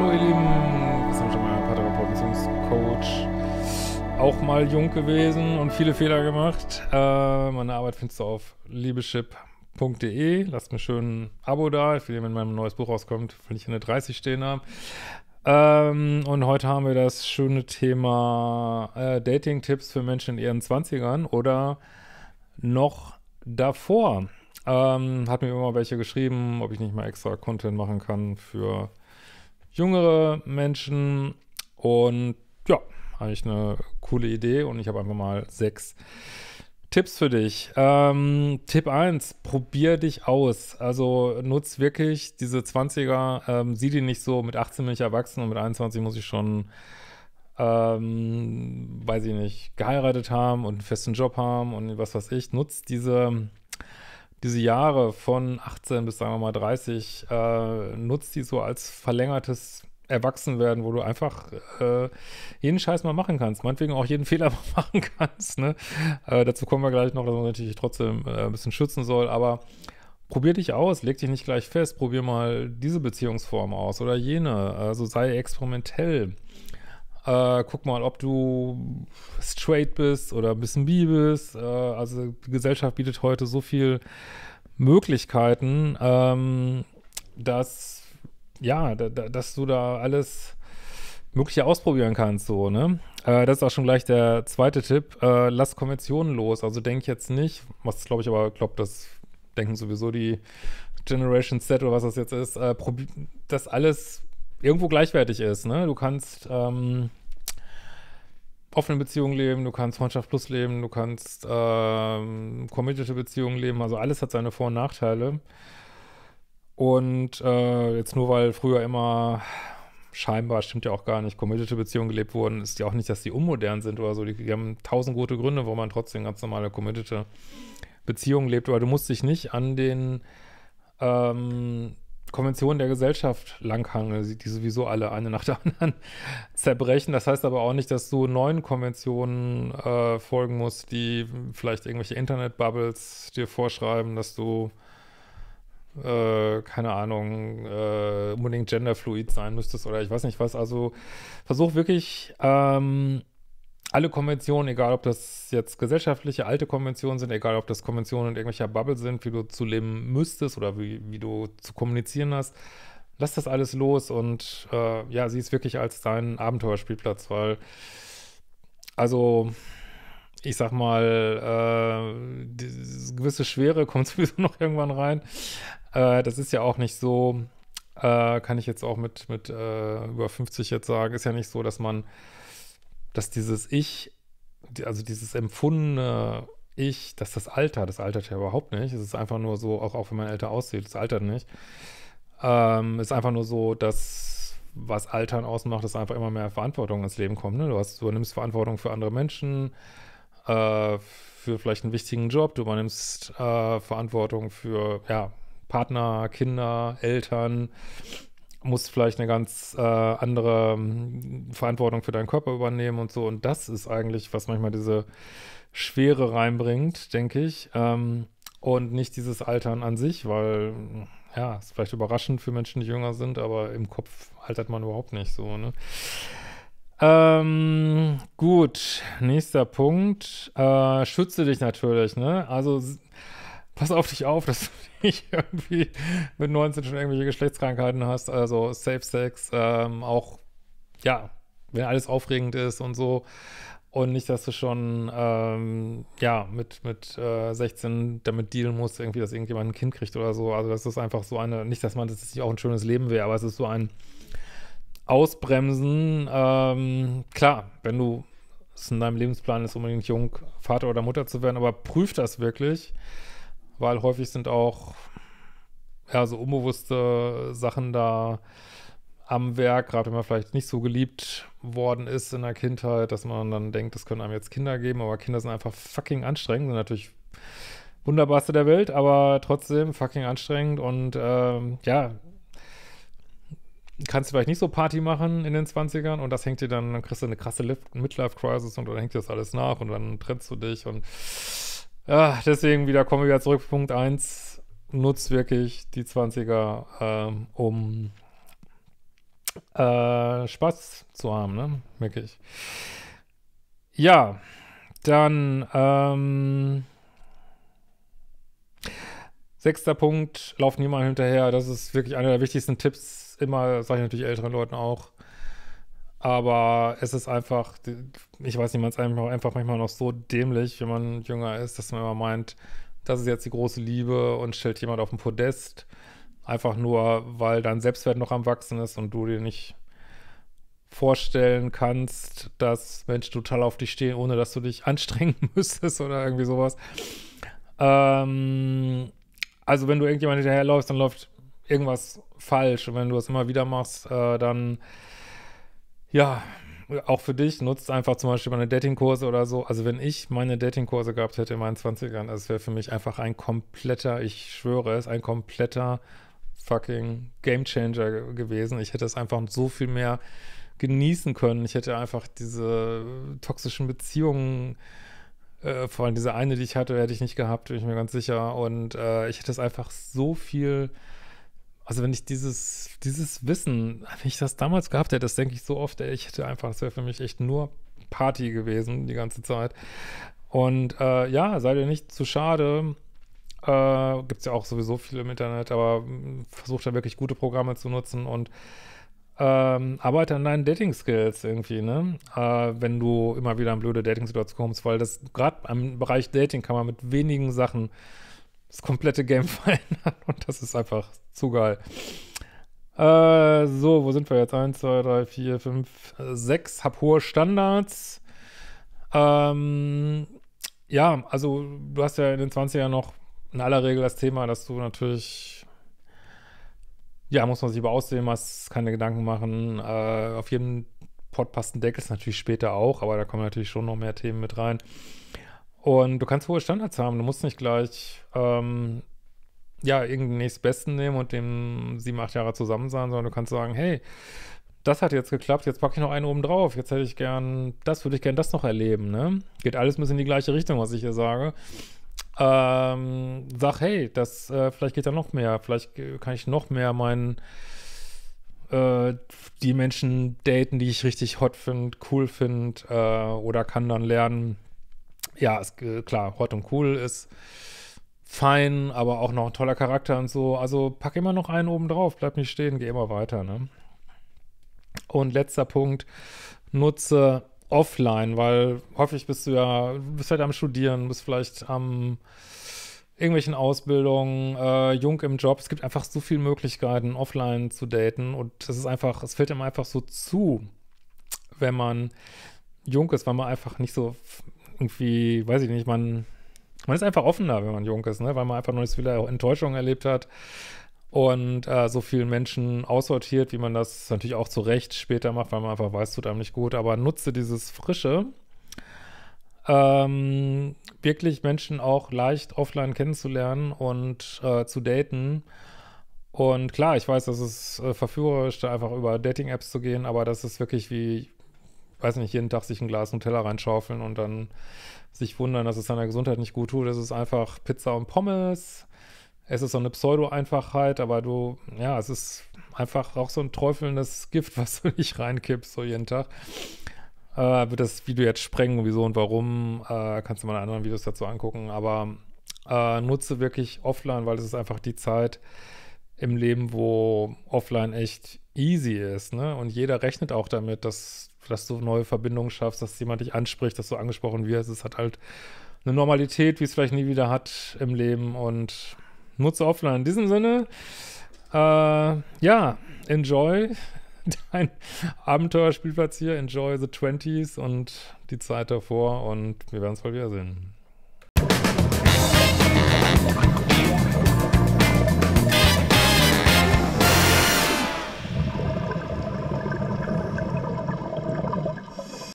hallo ihr Lieben, das ist Schemmer, Paartherapeut, Beziehungscoach. Auch mal jung gewesen und viele Fehler gemacht. Äh, meine Arbeit findest du auf liebeschip.de. Lasst mir schön ein Abo da, ich will wenn mein neues Buch rauskommt, wenn ich eine 30 stehen habe. Ähm, und heute haben wir das schöne Thema äh, Dating-Tipps für Menschen in ihren 20ern oder noch davor. Ähm, hat mir immer welche geschrieben, ob ich nicht mal extra Content machen kann für jüngere Menschen. Und ja, eigentlich eine coole Idee. Und ich habe einfach mal sechs Tipps für dich. Ähm, Tipp 1, probier dich aus. Also nutz wirklich diese 20er, ähm, sieh die nicht so, mit 18 bin ich erwachsen und mit 21 muss ich schon, ähm, weiß ich nicht, geheiratet haben und einen festen Job haben und was weiß ich. Nutz diese diese Jahre von 18 bis sagen wir mal 30, äh, nutzt die so als verlängertes Erwachsenwerden, wo du einfach äh, jeden Scheiß mal machen kannst, meinetwegen auch jeden Fehler mal machen kannst. Ne? Äh, dazu kommen wir gleich noch, dass man natürlich trotzdem äh, ein bisschen schützen soll, aber probier dich aus, leg dich nicht gleich fest, probier mal diese Beziehungsform aus oder jene, also sei experimentell. Äh, guck mal, ob du straight bist oder ein bisschen bi bist. Äh, also die Gesellschaft bietet heute so viel Möglichkeiten, ähm, dass ja, da, dass du da alles Mögliche ausprobieren kannst, so, ne? Äh, das ist auch schon gleich der zweite Tipp. Äh, lass Konventionen los. Also denk jetzt nicht, was glaube ich aber, glaube das denken sowieso die Generation Z oder was das jetzt ist, äh, das alles irgendwo gleichwertig ist. Ne? Du kannst ähm, offene Beziehungen leben, du kannst Freundschaft plus leben, du kannst ähm, committed Beziehungen leben. Also alles hat seine Vor- und Nachteile. Und äh, jetzt nur weil früher immer scheinbar, stimmt ja auch gar nicht, committed Beziehungen gelebt wurden, ist ja auch nicht, dass die unmodern sind oder so. Die, die haben tausend gute Gründe, warum man trotzdem ganz normale committed Beziehungen lebt. Aber du musst dich nicht an den ähm, Konventionen der Gesellschaft langhangeln, die sowieso alle eine nach der anderen zerbrechen. Das heißt aber auch nicht, dass du neuen Konventionen äh, folgen musst, die vielleicht irgendwelche Internet-Bubbles dir vorschreiben, dass du, äh, keine Ahnung, äh, unbedingt genderfluid sein müsstest oder ich weiß nicht was. Also versuch wirklich ähm, alle Konventionen, egal ob das jetzt gesellschaftliche alte Konventionen sind, egal ob das Konventionen in irgendwelcher Bubble sind, wie du zu leben müsstest oder wie, wie du zu kommunizieren hast, lass das alles los und äh, ja, sieh es wirklich als dein Abenteuerspielplatz, weil also ich sag mal, äh, die, gewisse Schwere kommt sowieso noch irgendwann rein. Äh, das ist ja auch nicht so, äh, kann ich jetzt auch mit, mit äh, über 50 jetzt sagen, ist ja nicht so, dass man dass dieses Ich, also dieses empfundene Ich, dass das Alter, das altert ja überhaupt nicht. Es ist einfach nur so, auch, auch wenn man älter aussieht, das altert nicht. Ähm, ist einfach nur so, dass was Altern ausmacht, dass einfach immer mehr Verantwortung ins Leben kommt. Ne? Du, hast, du übernimmst Verantwortung für andere Menschen, äh, für vielleicht einen wichtigen Job, du übernimmst äh, Verantwortung für ja, Partner, Kinder, Eltern, musst vielleicht eine ganz äh, andere ähm, Verantwortung für deinen Körper übernehmen und so. Und das ist eigentlich, was manchmal diese Schwere reinbringt, denke ich. Ähm, und nicht dieses Altern an sich, weil, ja, ist vielleicht überraschend für Menschen, die jünger sind, aber im Kopf altert man überhaupt nicht so, ne? Ähm, gut, nächster Punkt. Äh, schütze dich natürlich, ne? Also pass auf dich auf, dass du nicht irgendwie mit 19 schon irgendwelche Geschlechtskrankheiten hast. Also Safe Sex, ähm, auch, ja, wenn alles aufregend ist und so. Und nicht, dass du schon, ähm, ja, mit, mit äh, 16 damit dealen musst, irgendwie, dass irgendjemand ein Kind kriegt oder so. Also das ist einfach so eine, nicht, dass man, das nicht auch ein schönes Leben wäre, aber es ist so ein Ausbremsen. Ähm, klar, wenn du es in deinem Lebensplan ist, unbedingt jung Vater oder Mutter zu werden, aber prüf das wirklich weil häufig sind auch ja, so unbewusste Sachen da am Werk, gerade wenn man vielleicht nicht so geliebt worden ist in der Kindheit, dass man dann denkt, das können einem jetzt Kinder geben, aber Kinder sind einfach fucking anstrengend, sind natürlich wunderbarste der Welt, aber trotzdem fucking anstrengend und ähm, ja, kannst du vielleicht nicht so Party machen in den 20ern und das hängt dir dann, dann kriegst du eine krasse Midlife-Crisis und dann hängt dir das alles nach und dann trennst du dich und Ach, deswegen wieder kommen wir wieder zurück. Punkt 1. Nutzt wirklich die 20er, ähm, um äh, Spaß zu haben, ne? Wirklich. Ja, dann ähm, sechster Punkt, lauf niemand hinterher. Das ist wirklich einer der wichtigsten Tipps. Immer, sage ich natürlich älteren Leuten auch. Aber es ist einfach, ich weiß nicht, man ist einfach, einfach manchmal noch so dämlich, wenn man jünger ist, dass man immer meint, das ist jetzt die große Liebe und stellt jemand auf den Podest. Einfach nur, weil dein Selbstwert noch am Wachsen ist und du dir nicht vorstellen kannst, dass Menschen total auf dich stehen, ohne dass du dich anstrengen müsstest oder irgendwie sowas. Ähm, also wenn du irgendjemand hinterherläufst, dann läuft irgendwas falsch. Und wenn du das immer wieder machst, äh, dann ja, auch für dich, nutzt einfach zum Beispiel meine Datingkurse oder so. Also wenn ich meine Datingkurse gehabt hätte in meinen 20ern, das also wäre für mich einfach ein kompletter, ich schwöre es, ein kompletter fucking Gamechanger gewesen. Ich hätte es einfach so viel mehr genießen können. Ich hätte einfach diese toxischen Beziehungen, äh, vor allem diese eine, die ich hatte, hätte ich nicht gehabt, bin ich mir ganz sicher. Und äh, ich hätte es einfach so viel also wenn ich dieses, dieses Wissen, wenn ich das damals gehabt hätte, das denke ich so oft, ey, ich hätte einfach, das wäre für mich echt nur Party gewesen die ganze Zeit. Und äh, ja, sei dir nicht zu schade. Äh, Gibt es ja auch sowieso viel im Internet, aber hm, versuch da wirklich gute Programme zu nutzen und ähm, arbeite an deinen Dating-Skills irgendwie, ne? Äh, wenn du immer wieder in blöde Dating-Situationen kommst, weil das gerade im Bereich Dating kann man mit wenigen Sachen das komplette Game verändern. Und das ist einfach zu geil. Äh, so, wo sind wir jetzt? 1, 2, 3, 4, 5, 6. Hab hohe Standards. Ähm, ja, also du hast ja in den 20ern noch in aller Regel das Thema, dass du natürlich, ja, muss man sich über Aussehen was, keine Gedanken machen. Äh, auf jeden Pod passt ein Deckel, ist natürlich später auch, aber da kommen natürlich schon noch mehr Themen mit rein. Und du kannst hohe Standards haben. Du musst nicht gleich ähm, ja, irgendeinen nächstbesten nehmen und dem sieben, acht Jahre zusammen sein, sondern du kannst sagen, hey, das hat jetzt geklappt, jetzt packe ich noch einen oben drauf, jetzt hätte ich gern, das würde ich gern das noch erleben, ne? Geht alles ein bisschen in die gleiche Richtung, was ich hier sage. Ähm, sag, hey, das, äh, vielleicht geht da noch mehr, vielleicht kann ich noch mehr meinen, äh, die Menschen daten, die ich richtig hot finde, cool finde, äh, oder kann dann lernen, ja, ist, äh, klar, hot und cool ist fein, aber auch noch ein toller Charakter und so. Also pack immer noch einen oben drauf, bleib nicht stehen, geh immer weiter, ne? Und letzter Punkt, nutze offline, weil häufig bist du ja, bist halt am Studieren, bist vielleicht am irgendwelchen Ausbildungen, äh, jung im Job. Es gibt einfach so viele Möglichkeiten, offline zu daten und es ist einfach, es fällt einem einfach so zu, wenn man jung ist, weil man einfach nicht so irgendwie, weiß ich nicht, man, man ist einfach offener, wenn man jung ist, ne? weil man einfach noch nicht so viele Enttäuschungen erlebt hat und äh, so vielen Menschen aussortiert, wie man das natürlich auch zu Recht später macht, weil man einfach weiß, tut einem nicht gut, aber nutze dieses Frische, ähm, wirklich Menschen auch leicht offline kennenzulernen und äh, zu daten. Und klar, ich weiß, dass es äh, verführerisch, da einfach über Dating-Apps zu gehen, aber das ist wirklich wie weiß nicht, jeden Tag sich ein Glas Nutella reinschaufeln und dann sich wundern, dass es seiner Gesundheit nicht gut tut. Es ist einfach Pizza und Pommes. Es ist so eine Pseudo-Einfachheit, aber du, ja, es ist einfach auch so ein träufelndes Gift, was du nicht reinkippst, so jeden Tag. Äh, wird das Video jetzt sprengen, wieso und warum, äh, kannst du mal in anderen Videos dazu angucken, aber äh, nutze wirklich offline, weil es ist einfach die Zeit im Leben, wo offline echt easy ist, ne? Und jeder rechnet auch damit, dass, dass du neue Verbindungen schaffst, dass jemand dich anspricht, dass du angesprochen wirst. Es hat halt eine Normalität, wie es vielleicht nie wieder hat im Leben und nutze offline. In diesem Sinne, äh, ja, enjoy dein Abenteuerspielplatz hier, enjoy the 20s und die Zeit davor und wir werden uns bald wiedersehen.